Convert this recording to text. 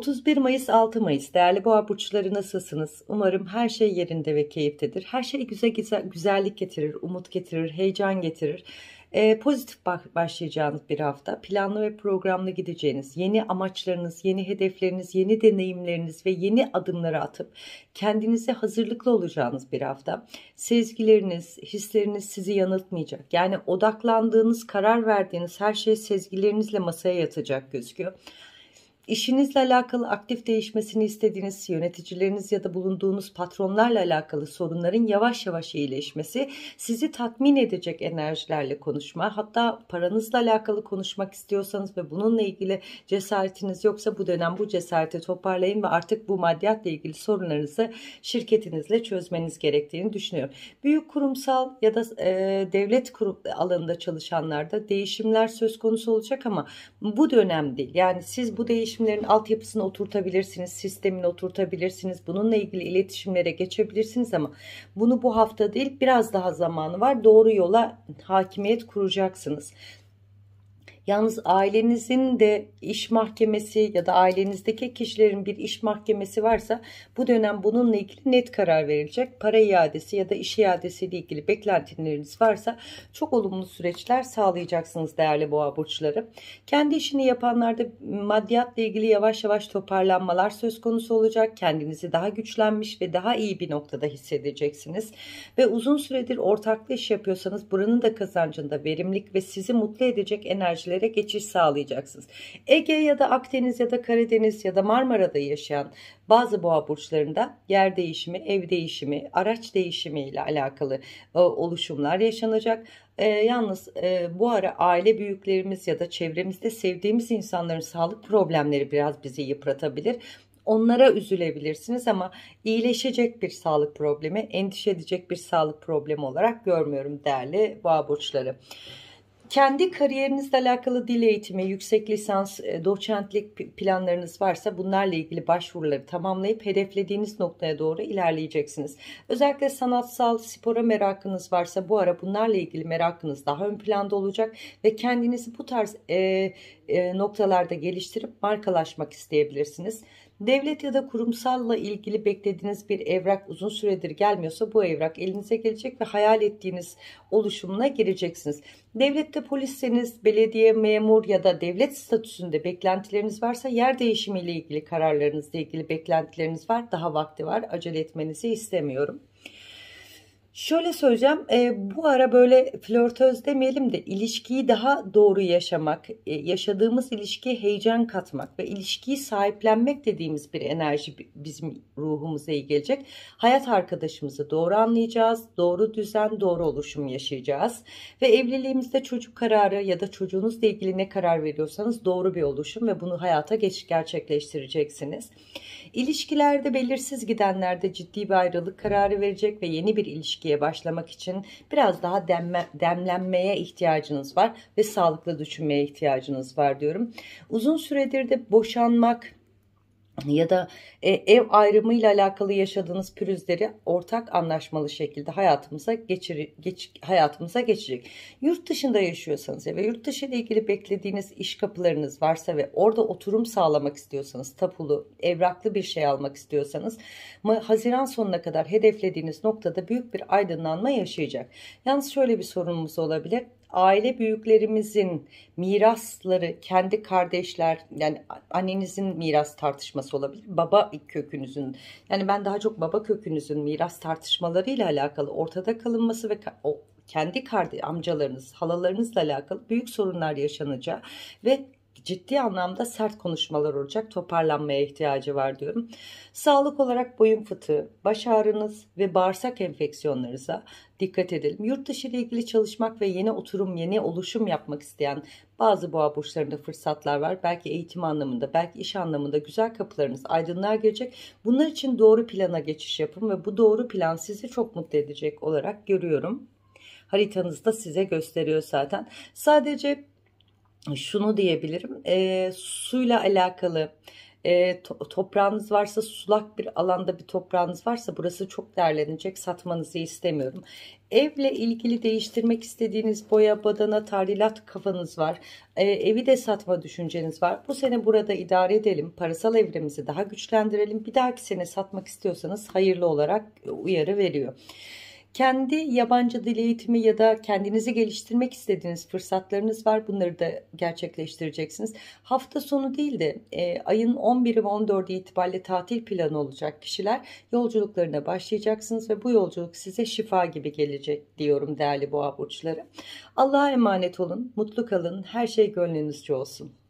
31 Mayıs 6 Mayıs değerli boğa burçları nasılsınız? Umarım her şey yerinde ve keyiftedir. Her şey güzel, güzel güzellik getirir, umut getirir, heyecan getirir. Ee, pozitif başlayacağınız bir hafta planlı ve programlı gideceğiniz yeni amaçlarınız, yeni hedefleriniz, yeni deneyimleriniz ve yeni adımları atıp kendinize hazırlıklı olacağınız bir hafta. Sezgileriniz, hisleriniz sizi yanıltmayacak. Yani odaklandığınız, karar verdiğiniz her şey sezgilerinizle masaya yatacak gözüküyor. İşinizle alakalı aktif değişmesini istediğiniz yöneticileriniz ya da bulunduğunuz patronlarla alakalı sorunların yavaş yavaş iyileşmesi, sizi tatmin edecek enerjilerle konuşma, hatta paranızla alakalı konuşmak istiyorsanız ve bununla ilgili cesaretiniz yoksa bu dönem bu cesareti toparlayın ve artık bu maddiyatla ilgili sorunlarınızı şirketinizle çözmeniz gerektiğini düşünüyorum. Büyük kurumsal ya da e, devlet kurum alanında çalışanlarda değişimler söz konusu olacak ama bu dönem değil. Yani siz bu değişim girişimlerin altyapısını oturtabilirsiniz, sistemini oturtabilirsiniz. Bununla ilgili iletişimlere geçebilirsiniz ama bunu bu hafta değil biraz daha zamanı var. Doğru yola hakimiyet kuracaksınız. Yalnız ailenizin de iş mahkemesi ya da ailenizdeki kişilerin bir iş mahkemesi varsa bu dönem bununla ilgili net karar verilecek. Para iadesi ya da iş iadesi ile ilgili beklentileriniz varsa çok olumlu süreçler sağlayacaksınız değerli boğa burçları. Kendi işini yapanlarda maddiyatla ilgili yavaş yavaş toparlanmalar söz konusu olacak. Kendinizi daha güçlenmiş ve daha iyi bir noktada hissedeceksiniz. Ve uzun süredir ortaklı iş yapıyorsanız buranın da kazancında verimlilik ve sizi mutlu edecek enerjiler bölgelere geçiş sağlayacaksınız. Ege ya da Akdeniz ya da Karadeniz ya da Marmara'da yaşayan bazı boğa burçlarında yer değişimi, ev değişimi, araç değişimi ile alakalı e, oluşumlar yaşanacak. E, yalnız e, bu ara aile büyüklerimiz ya da çevremizde sevdiğimiz insanların sağlık problemleri biraz bizi yıpratabilir onlara üzülebilirsiniz ama iyileşecek bir sağlık problemi, endişe edecek bir sağlık problemi olarak görmüyorum değerli boğa burçları kendi kariyerinizle alakalı dil eğitimi, yüksek lisans, e, doçentlik planlarınız varsa bunlarla ilgili başvuruları tamamlayıp hedeflediğiniz noktaya doğru ilerleyeceksiniz. Özellikle sanatsal, spora merakınız varsa bu ara bunlarla ilgili merakınız daha ön planda olacak ve kendinizi bu tarz e, e, noktalarda geliştirip markalaşmak isteyebilirsiniz. Devlet ya da kurumsalla ilgili beklediğiniz bir evrak uzun süredir gelmiyorsa bu evrak elinize gelecek ve hayal ettiğiniz oluşumuna gireceksiniz. Devlette polisseniz, belediye memur ya da devlet statüsünde beklentileriniz varsa yer değişimiyle ilgili kararlarınızla ilgili beklentileriniz var. Daha vakti var. Acele etmenizi istemiyorum. Şöyle söyleyeceğim e, bu ara böyle flörtöz demeyelim de ilişkiyi daha doğru yaşamak, e, yaşadığımız ilişkiye heyecan katmak ve ilişkiyi sahiplenmek dediğimiz bir enerji bizim ruhumuza iyi gelecek. Hayat arkadaşımızı doğru anlayacağız, doğru düzen, doğru oluşum yaşayacağız ve evliliğimizde çocuk kararı ya da çocuğunuzla ilgili ne karar veriyorsanız doğru bir oluşum ve bunu hayata geç gerçekleştireceksiniz. İlişkilerde belirsiz gidenlerde ciddi bir ayrılık kararı verecek ve yeni bir ilişki ilişkiye başlamak için biraz daha demle, demlenmeye ihtiyacınız var ve sağlıklı düşünmeye ihtiyacınız var diyorum. Uzun süredir de boşanmak ya da e, ev ayrımıyla alakalı yaşadığınız pürüzleri ortak anlaşmalı şekilde hayatımıza geçir geç hayatımıza geçecek. Yurt dışında yaşıyorsanız ya ve yurt dışı ile ilgili beklediğiniz iş kapılarınız varsa ve orada oturum sağlamak istiyorsanız, tapulu, evraklı bir şey almak istiyorsanız Haziran sonuna kadar hedeflediğiniz noktada büyük bir aydınlanma yaşayacak. Yalnız şöyle bir sorunumuz olabilir aile büyüklerimizin mirasları kendi kardeşler yani annenizin miras tartışması olabilir. Baba kökünüzün yani ben daha çok baba kökünüzün miras tartışmaları ile alakalı ortada kalınması ve o kendi kardeş amcalarınız, halalarınızla alakalı büyük sorunlar yaşanacağı ve ciddi anlamda sert konuşmalar olacak. Toparlanmaya ihtiyacı var diyorum. Sağlık olarak boyun fıtığı, baş ağrınız ve bağırsak enfeksiyonlarınıza dikkat edelim. Yurt dışı ile ilgili çalışmak ve yeni oturum, yeni oluşum yapmak isteyen bazı boğa burçlarında fırsatlar var. Belki eğitim anlamında, belki iş anlamında güzel kapılarınız aydınlığa girecek. Bunlar için doğru plana geçiş yapın ve bu doğru plan sizi çok mutlu edecek olarak görüyorum. Haritanızda size gösteriyor zaten. Sadece şunu diyebilirim. E, suyla alakalı e, to toprağınız varsa sulak bir alanda bir toprağınız varsa burası çok değerlenecek satmanızı istemiyorum. Evle ilgili değiştirmek istediğiniz boya, badana, tarilat kafanız var. E, evi de satma düşünceniz var. Bu sene burada idare edelim. Parasal evremizi daha güçlendirelim. Bir dahaki sene satmak istiyorsanız hayırlı olarak uyarı veriyor. Kendi yabancı dil eğitimi ya da kendinizi geliştirmek istediğiniz fırsatlarınız var. Bunları da gerçekleştireceksiniz. Hafta sonu değil de e, ayın 11'i ve 14'ü itibariyle tatil planı olacak kişiler yolculuklarına başlayacaksınız ve bu yolculuk size şifa gibi gelecek diyorum değerli boğa burçları. Allah'a emanet olun, mutlu kalın, her şey gönlünüzce olsun.